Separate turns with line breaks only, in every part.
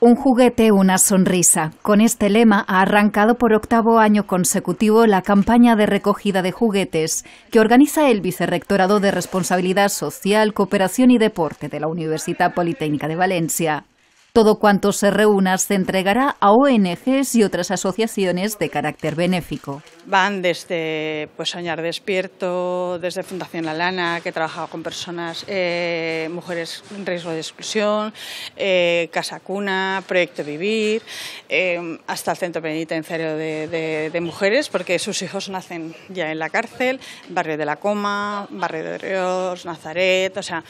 Un juguete, una sonrisa. Con este lema ha arrancado por octavo año consecutivo la campaña de recogida de juguetes que organiza el Vicerrectorado de Responsabilidad Social, Cooperación y Deporte de la Universidad Politécnica de Valencia. Todo cuanto se reúna se entregará a ONGs y otras asociaciones de carácter benéfico.
Van desde pues, Soñar Despierto, desde Fundación La Lana, que trabaja con personas, eh, mujeres en riesgo de exclusión, eh, Casa Cuna, Proyecto Vivir, eh, hasta el Centro Penitenciario de, de, Mujeres, porque sus hijos nacen ya en la cárcel, Barrio de la Coma, Barrio de Ríos, Nazaret, o sea,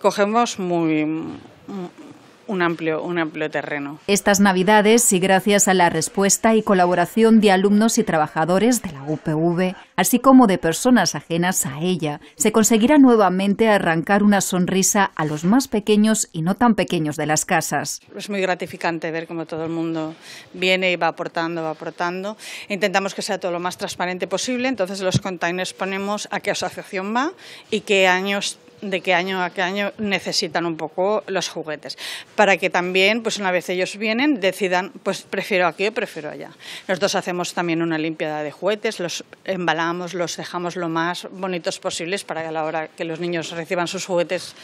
cogemos muy un amplio, un amplio terreno.
Estas Navidades, y gracias a la respuesta y colaboración de alumnos y trabajadores de la UPV, así como de personas ajenas a ella, se conseguirá nuevamente arrancar una sonrisa a los más pequeños y no tan pequeños de las casas.
Es muy gratificante ver cómo todo el mundo viene y va aportando, va aportando. Intentamos que sea todo lo más transparente posible, entonces los containers ponemos a qué asociación va y qué años de qué año a qué año necesitan un poco los juguetes, para que también, pues una vez ellos vienen, decidan, pues prefiero aquí o prefiero allá. Nosotros hacemos también una limpiada de juguetes, los embalamos, los dejamos lo más bonitos posibles para que a la hora que los niños reciban sus juguetes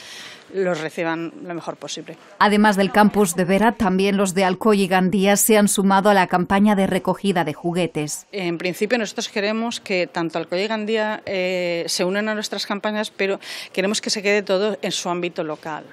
los reciban lo mejor posible.
Además del campus de Vera, también los de Alcoy y Gandía se han sumado a la campaña de recogida de juguetes.
En principio nosotros queremos que tanto Alcoy y Gandía eh, se unan a nuestras campañas, pero queremos que que se quede todo en su ámbito local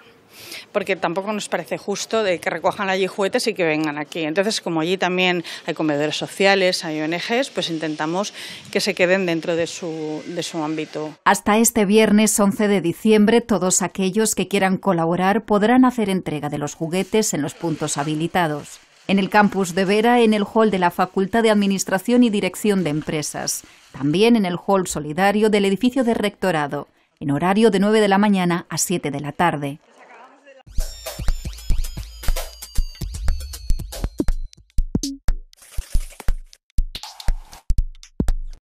porque tampoco nos parece justo de que recojan allí juguetes y que vengan aquí. Entonces, como allí también hay comedores sociales, hay ONGs, pues intentamos que se queden dentro de su, de su ámbito.
Hasta este viernes 11 de diciembre, todos aquellos que quieran colaborar podrán hacer entrega de los juguetes en los puntos habilitados. En el campus de Vera, en el hall de la Facultad de Administración y Dirección de Empresas, también en el hall solidario del edificio de rectorado en horario de 9 de la mañana a 7 de la tarde.